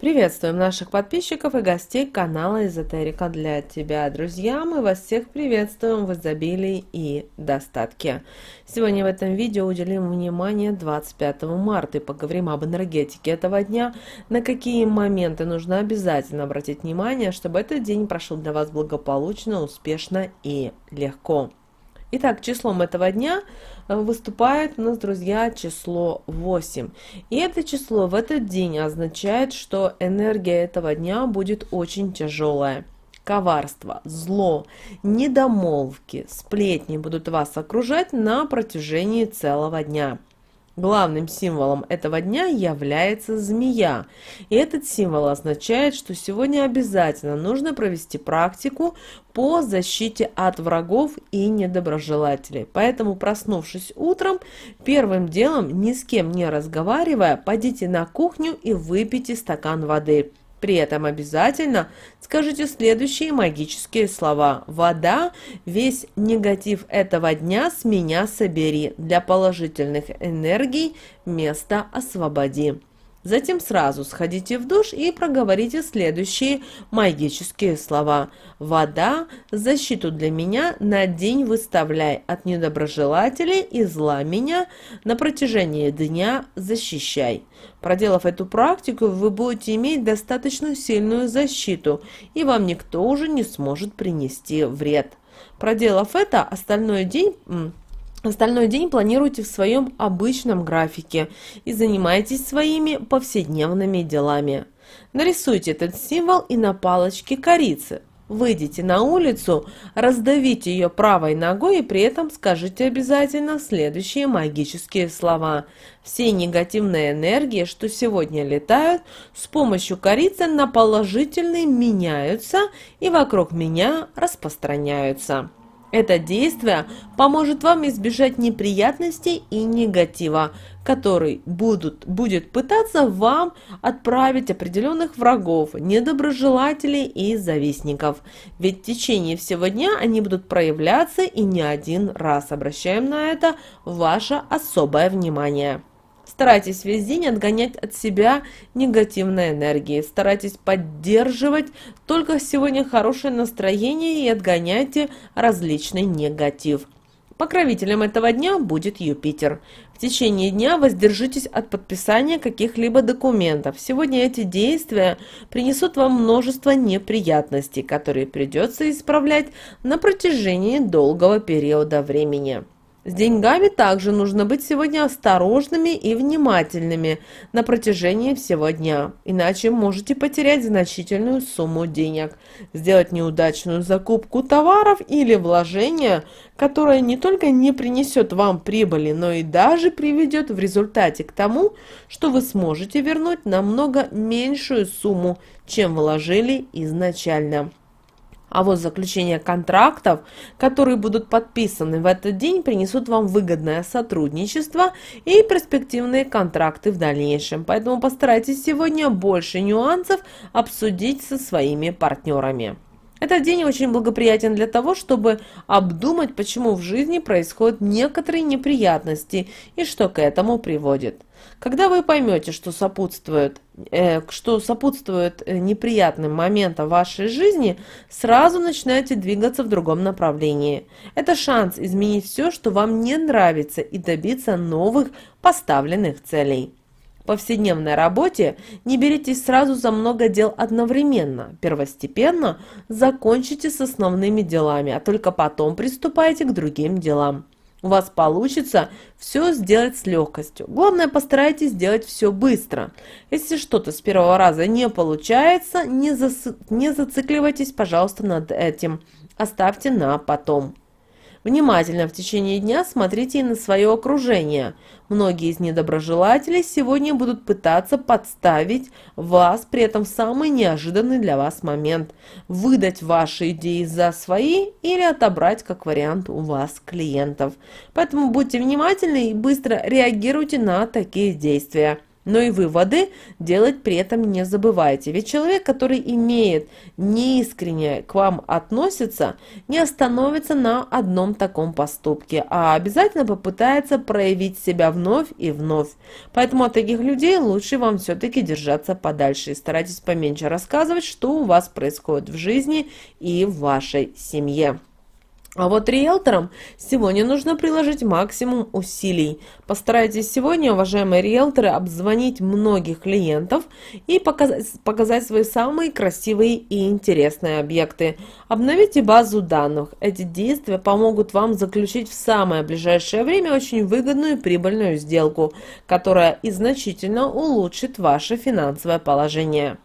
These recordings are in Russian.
Приветствуем наших подписчиков и гостей канала Эзотерика для тебя. Друзья, мы вас всех приветствуем в изобилии и достатке. Сегодня в этом видео уделим внимание 25 марта и поговорим об энергетике этого дня, на какие моменты нужно обязательно обратить внимание, чтобы этот день прошел для вас благополучно, успешно и легко. Итак, числом этого дня э, выступает у нас, друзья, число 8. И это число в этот день означает, что энергия этого дня будет очень тяжелая. Коварство, зло, недомолвки, сплетни будут вас окружать на протяжении целого дня – Главным символом этого дня является змея. И этот символ означает, что сегодня обязательно нужно провести практику по защите от врагов и недоброжелателей. Поэтому, проснувшись утром, первым делом, ни с кем не разговаривая, пойдите на кухню и выпейте стакан воды. При этом обязательно скажите следующие магические слова. Вода, весь негатив этого дня с меня собери. Для положительных энергий место освободи. Затем сразу сходите в душ и проговорите следующие магические слова. «Вода, защиту для меня на день выставляй от недоброжелателей и зла меня на протяжении дня защищай». Проделав эту практику, вы будете иметь достаточно сильную защиту, и вам никто уже не сможет принести вред. Проделав это, остальной день Остальной день планируйте в своем обычном графике и занимайтесь своими повседневными делами. Нарисуйте этот символ и на палочке корицы. Выйдите на улицу, раздавите ее правой ногой и при этом скажите обязательно следующие магические слова. Все негативные энергии, что сегодня летают, с помощью корицы на положительные меняются и вокруг меня распространяются. Это действие поможет вам избежать неприятностей и негатива, который будут, будет пытаться вам отправить определенных врагов, недоброжелателей и завистников. Ведь в течение всего дня они будут проявляться и не один раз. Обращаем на это ваше особое внимание. Старайтесь весь день отгонять от себя негативные энергии. Старайтесь поддерживать только сегодня хорошее настроение и отгоняйте различный негатив. Покровителем этого дня будет Юпитер. В течение дня воздержитесь от подписания каких-либо документов. Сегодня эти действия принесут вам множество неприятностей, которые придется исправлять на протяжении долгого периода времени. С деньгами также нужно быть сегодня осторожными и внимательными на протяжении всего дня, иначе можете потерять значительную сумму денег, сделать неудачную закупку товаров или вложения, которое не только не принесет вам прибыли, но и даже приведет в результате к тому, что вы сможете вернуть намного меньшую сумму, чем вложили изначально. А вот заключение контрактов, которые будут подписаны в этот день, принесут вам выгодное сотрудничество и перспективные контракты в дальнейшем. Поэтому постарайтесь сегодня больше нюансов обсудить со своими партнерами. Этот день очень благоприятен для того, чтобы обдумать, почему в жизни происходят некоторые неприятности и что к этому приводит. Когда вы поймете, что сопутствует, э, что сопутствует э, неприятным моментам вашей жизни, сразу начинаете двигаться в другом направлении. Это шанс изменить все, что вам не нравится, и добиться новых поставленных целей повседневной работе не беритесь сразу за много дел одновременно. Первостепенно закончите с основными делами, а только потом приступайте к другим делам. У вас получится все сделать с легкостью. Главное, постарайтесь сделать все быстро. Если что-то с первого раза не получается, не, зас... не зацикливайтесь, пожалуйста, над этим. Оставьте на потом. Внимательно в течение дня смотрите и на свое окружение. Многие из недоброжелателей сегодня будут пытаться подставить вас, при этом самый неожиданный для вас момент. Выдать ваши идеи за свои или отобрать как вариант у вас клиентов. Поэтому будьте внимательны и быстро реагируйте на такие действия но и выводы делать при этом не забывайте. Ведь человек, который имеет неискренне к вам относится, не остановится на одном таком поступке, а обязательно попытается проявить себя вновь и вновь. Поэтому от таких людей лучше вам все-таки держаться подальше и старайтесь поменьше рассказывать, что у вас происходит в жизни и в вашей семье. А вот риэлторам сегодня нужно приложить максимум усилий. Постарайтесь сегодня, уважаемые риэлторы, обзвонить многих клиентов и показать, показать свои самые красивые и интересные объекты. Обновите базу данных. Эти действия помогут вам заключить в самое ближайшее время очень выгодную и прибыльную сделку, которая и значительно улучшит ваше финансовое положение.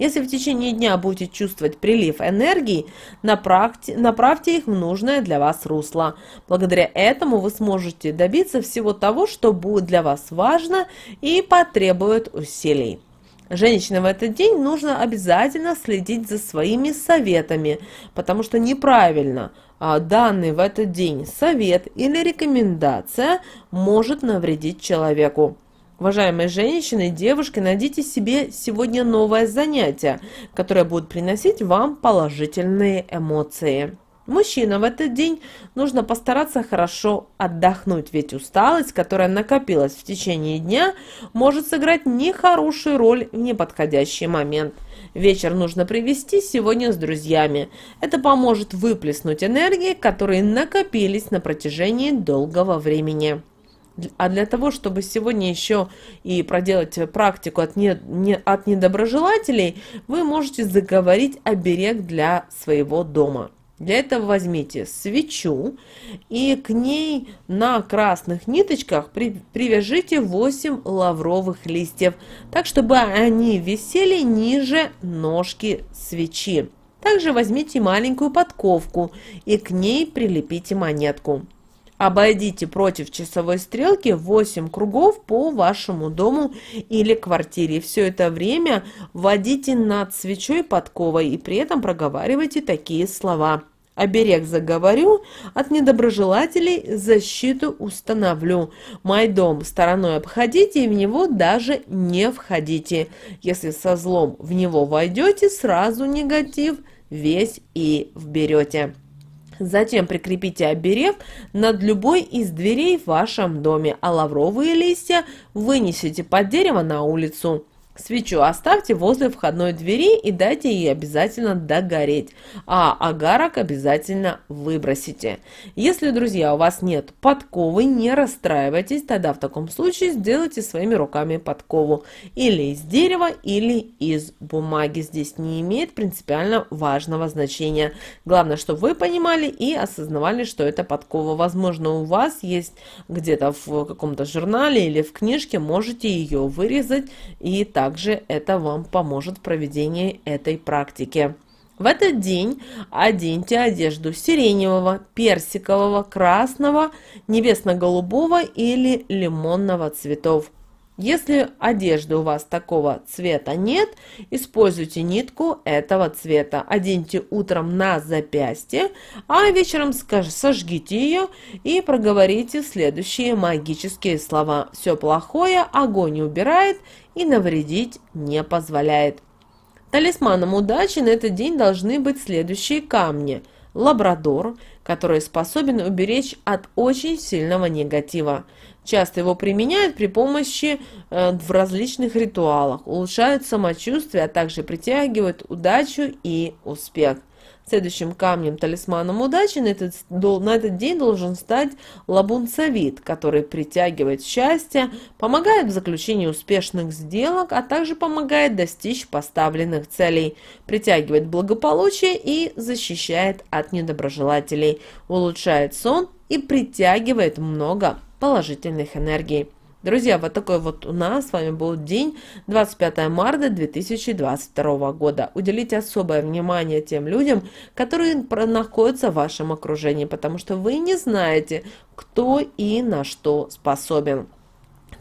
Если в течение дня будете чувствовать прилив энергии, направьте, направьте их в нужное для вас русло. Благодаря этому вы сможете добиться всего того, что будет для вас важно и потребует усилий. Женщинам в этот день нужно обязательно следить за своими советами, потому что неправильно а, данный в этот день совет или рекомендация может навредить человеку. Уважаемые женщины и девушки, найдите себе сегодня новое занятие, которое будет приносить вам положительные эмоции. Мужчина в этот день нужно постараться хорошо отдохнуть, ведь усталость, которая накопилась в течение дня, может сыграть нехорошую роль в неподходящий момент. Вечер нужно привести сегодня с друзьями. Это поможет выплеснуть энергии, которые накопились на протяжении долгого времени. А для того, чтобы сегодня еще и проделать практику от, не, не, от недоброжелателей, вы можете заговорить оберег для своего дома. Для этого возьмите свечу и к ней на красных ниточках при, привяжите 8 лавровых листьев, так чтобы они висели ниже ножки свечи. Также возьмите маленькую подковку и к ней прилепите монетку. Обойдите против часовой стрелки 8 кругов по вашему дому или квартире. Все это время водите над свечой подковой и при этом проговаривайте такие слова. Оберег заговорю, от недоброжелателей защиту установлю. Мой дом стороной обходите и в него даже не входите. Если со злом в него войдете, сразу негатив весь и вберете. Затем прикрепите оберег над любой из дверей в вашем доме, а лавровые листья вынесите под дерево на улицу. Свечу оставьте возле входной двери и дайте ей обязательно догореть, а агарок обязательно выбросите. Если, друзья, у вас нет подковы, не расстраивайтесь, тогда в таком случае сделайте своими руками подкову или из дерева, или из бумаги. Здесь не имеет принципиально важного значения. Главное, чтобы вы понимали и осознавали, что это подкова. Возможно, у вас есть где-то в каком-то журнале или в книжке, можете ее вырезать и так также это вам поможет в проведении этой практики. В этот день оденьте одежду сиреневого, персикового, красного, небесно-голубого или лимонного цветов. Если одежды у вас такого цвета нет, используйте нитку этого цвета. Оденьте утром на запястье, а вечером сожгите ее и проговорите следующие магические слова. Все плохое огонь убирает и навредить не позволяет. Талисманом удачи на этот день должны быть следующие камни – лабрадор, который способен уберечь от очень сильного негатива. Часто его применяют при помощи э, в различных ритуалах, улучшают самочувствие, а также притягивают удачу и успех. Следующим камнем, талисманом удачи на этот, на этот день должен стать лабунцевит, который притягивает счастье, помогает в заключении успешных сделок, а также помогает достичь поставленных целей, притягивает благополучие и защищает от недоброжелателей, улучшает сон и притягивает много положительных энергий. Друзья, вот такой вот у нас с вами был день 25 марта 2022 года. Уделите особое внимание тем людям, которые находятся в вашем окружении, потому что вы не знаете, кто и на что способен.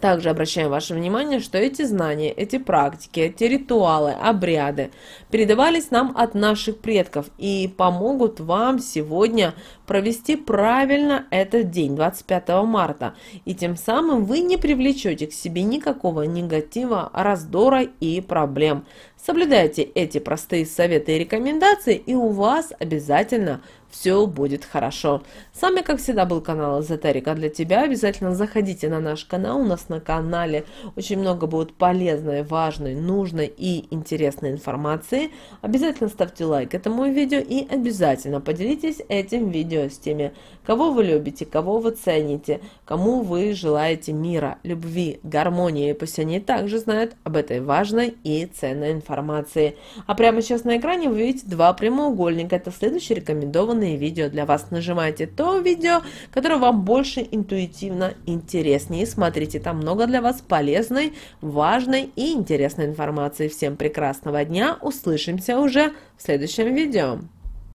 Также обращаем ваше внимание, что эти знания, эти практики, эти ритуалы, обряды передавались нам от наших предков и помогут вам сегодня провести правильно этот день, 25 марта. И тем самым вы не привлечете к себе никакого негатива, раздора и проблем. Соблюдайте эти простые советы и рекомендации, и у вас обязательно все будет хорошо. С вами, как всегда, был канал Эзотерика для тебя. Обязательно заходите на наш канал. У нас на канале очень много будет полезной, важной, нужной и интересной информации. Обязательно ставьте лайк этому видео и обязательно поделитесь этим видео с теми, кого вы любите, кого вы цените, кому вы желаете мира, любви, гармонии. Пусть они также знают об этой важной и ценной информации информации. А прямо сейчас на экране вы видите два прямоугольника. Это следующие рекомендованные видео для вас. Нажимайте то видео, которое вам больше интуитивно интереснее. Смотрите, там много для вас полезной, важной и интересной информации. Всем прекрасного дня. Услышимся уже в следующем видео.